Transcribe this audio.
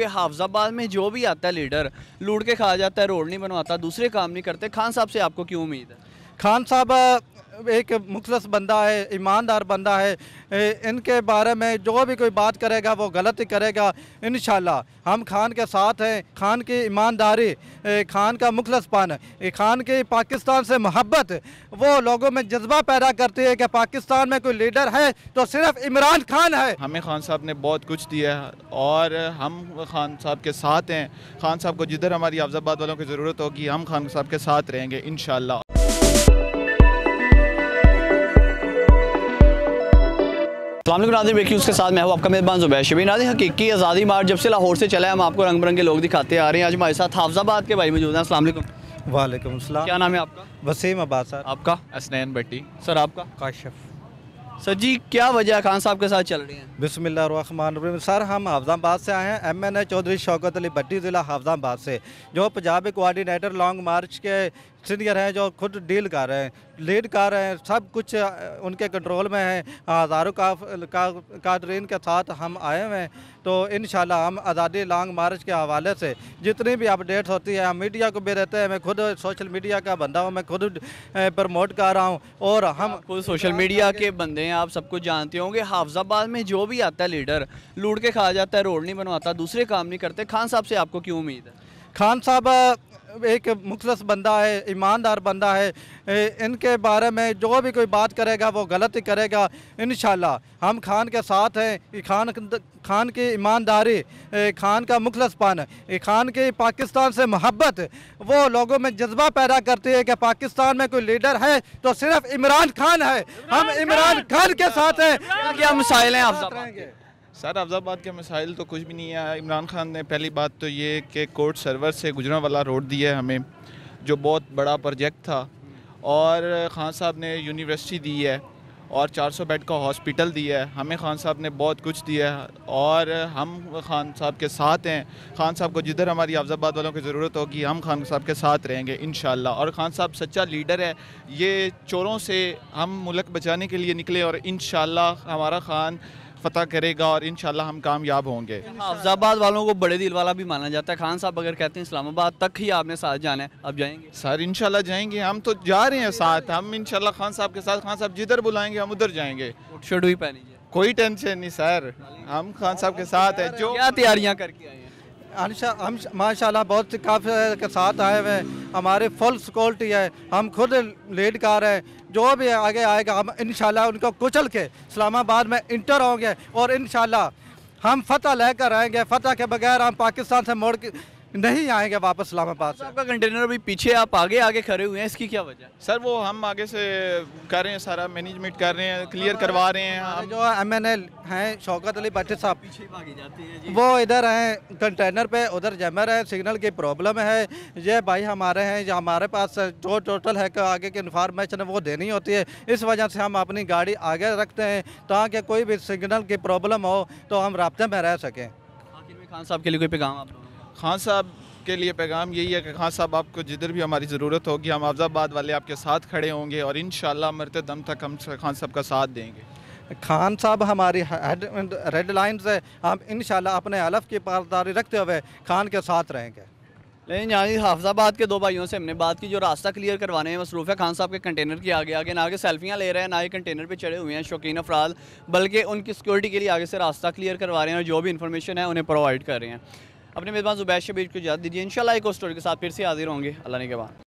हाफजाबाद में जो भी आता है लीडर लूट के खा जाता है रोड नहीं बनवाता दूसरे काम नहीं करते खान साहब से आपको क्यों उम्मीद है खान साहब एक मुखलस बंदा है ईमानदार बंदा है इनके बारे में जो भी कोई बात करेगा वो गलत ही करेगा इन हम खान के साथ हैं खान की ईमानदारी खान का मुखलसपन खान की पाकिस्तान से मोहब्बत वो लोगों में जज्बा पैदा करती है कि पाकिस्तान में कोई लीडर है तो सिर्फ इमरान खान है हमें खान साहब ने बहुत कुछ दिया है और हम खान साहब के साथ हैं खान साहब को जिधर हमारी अफजाबाद वालों की ज़रूरत होगी हम खान साहब के साथ रहेंगे इन असल नाजिम देखिए उसके साथ मैं हूँ आपका मेहमान जुबैर शबी नाजिम हकीकी आज़ादी मार्च जब से लाहौर से चला है हम आपको रंग बिरंगे लोग दिखाते आ रहे हैं आज हमारे साथ हाफजाबाद के भाई मौजूद हैं असल वालेकुम अस्सलाम क्या नाम है आपका वसीम अब्बास सर आपका असनैन भट्टी सर आपका काशफ सर जी क्या वजह खान साहब के साथ चल रही है बिसमिल्ल सर हम हाफजाबाद से आए हैं M N A Chaudhry Shaukat Ali Bhatti ज़िला हाफजाबाद से जो पंजाब कोआर्डीनेटर लॉन्ग मार्च के सीनियर हैं जो खुद डील कर रहे हैं लीड कर रहे हैं सब कुछ उनके कंट्रोल में है हज़ारों हाँ, का का ट्रेन के साथ हम आए हुए हैं तो इन हम आज़ादी लॉन्ग मार्च के हवाले से जितनी भी अपडेट्स होती है हम मीडिया को भी रहते हैं मैं खुद सोशल मीडिया का बंदा हूँ मैं खुद प्रमोट कर रहा हूँ और हम खुद सोशल मीडिया के बंदे हैं आप सब कुछ जानते होंगे हाफजाबाद में जो भी आता है लीडर लूट के खा जाता है रोड नहीं बनवाता दूसरे काम नहीं करते खान साहब से आपको क्यों उम्मीद है खान साहब एक मुखलस बंदा है ईमानदार बंदा है इनके बारे में जो भी कोई बात करेगा वो गलत ही करेगा इन हम खान के साथ हैं खान खान की ईमानदारी खान का मुखलसपन खान की पाकिस्तान से मोहब्बत वो लोगों में जज्बा पैदा करती है कि पाकिस्तान में कोई लीडर है तो सिर्फ इमरान खान है हम इमरान खान के साथ हैं क्या मसाइल हैं आप सर अफजाबाद के मसाइल तो कुछ भी नहीं है इमरान खान ने पहली बात तो ये कि कोर्ट सर्वर से गुजरा वाला रोड दिया है हमें जो बहुत बड़ा प्रोजेक्ट था और खान साहब ने यूनिवर्सिटी दी है और 400 बेड का हॉस्पिटल दिया है हमें खान साहब ने बहुत कुछ दिया है और हम खान साहब के साथ हैं खान साहब को जिधर हमारी अफजाबाद वालों की ज़रूरत होगी हम खान साहब के साथ रहेंगे इन और खान साहब सच्चा लीडर है ये चोरों से हम मुल्क बचाने के लिए निकले और इन हमारा खान फ़तह करेगा और इन हम कामयाब होंगे हाफजाबाद वालों को बड़े दिल वाला भी माना जाता है खान साहब अगर कहते हैं इस्लामाबाद तक ही आपने साथ जाना है अब जाएंगे सर इन जाएंगे हम तो जा रहे हैं साथ हम इन खान साहब के साथ खान साहब जिधर बुलाएंगे हम उधर जाएंगे शेड्यूल पहनी कोई टेंशन नहीं सर हम खान साहब के साथ हैं जो क्या तैयारियां करके आए हैं हम माशाल्लाह बहुत काफ़ी के साथ आए हुए हैं हमारे फुल सिक्योरिटी है हम खुद लीड कार हैं जो भी आगे आएगा हम इन उनको कुचल के इस्लामाबाद में इंटर होंगे और इन हम फतह लेकर आएंगे फतह के बगैर हम पाकिस्तान से मोड़ के नहीं आएंगे वापस इस्लामाबाद से आपका कंटेनर अभी पीछे आप आगे आगे खड़े हुए हैं इसकी क्या वजह सर वो हम आगे से कर रहे हैं सारा मैनेजमेंट कर रहे हैं क्लियर करवा रहे हैं हम जो एम एन एल हैं शौकत अली बच्चे साहब पीछे जाते जाती है वो इधर हैं कंटेनर पे उधर जमर है सिग्नल की प्रॉब्लम है ये भाई हमारे हैं जो हमारे पास जो टोटल है आगे की इन्फॉर्मेशन वो देनी होती है इस वजह से हम अपनी गाड़ी आगे रखते हैं ताकि कोई भी सिग्नल की प्रॉब्लम हो तो हम रबते में रह सकें आखिर में खान साहब के लिए कोई पैगाम आप खान साहब के लिए पैगाम यही है कि खान साहब आपको जिधर भी हमारी ज़रूरत होगी हम आफजाबाद वाले आपके साथ खड़े होंगे और इन मरते दम तक हम खान साहब का साथ देंगे खान साहब हमारी रेड लाइन्स है हम इन अपने हलफ की पारदारी रखते हुए खान के साथ रहेंगे लेकिन यहाँ हाफजाबाद के दो भाइयों से हमने बात की जो रास्ता क्लियर करवाने में मसरूफ़ है खान साहब के कंटेनर के आगे आगे ना आगे सेल्फियाँ ले रहे हैं ना ही कंटेनर पे चढ़े हुए हैं शौकीन अफराद बल्कि उनकी सिक्योरिटी के लिए आगे से रास्ता क्लियर करवा रहे हैं और जो भी इन्फॉर्मेशन है उन्हें प्रोवाइड कर रहे हैं अपने मेज़बान जुबैश शबीर को याद दीजिए इन एक और स्टोरी के साथ फिर से हाजिर होंगे अल्लाह ने के बाद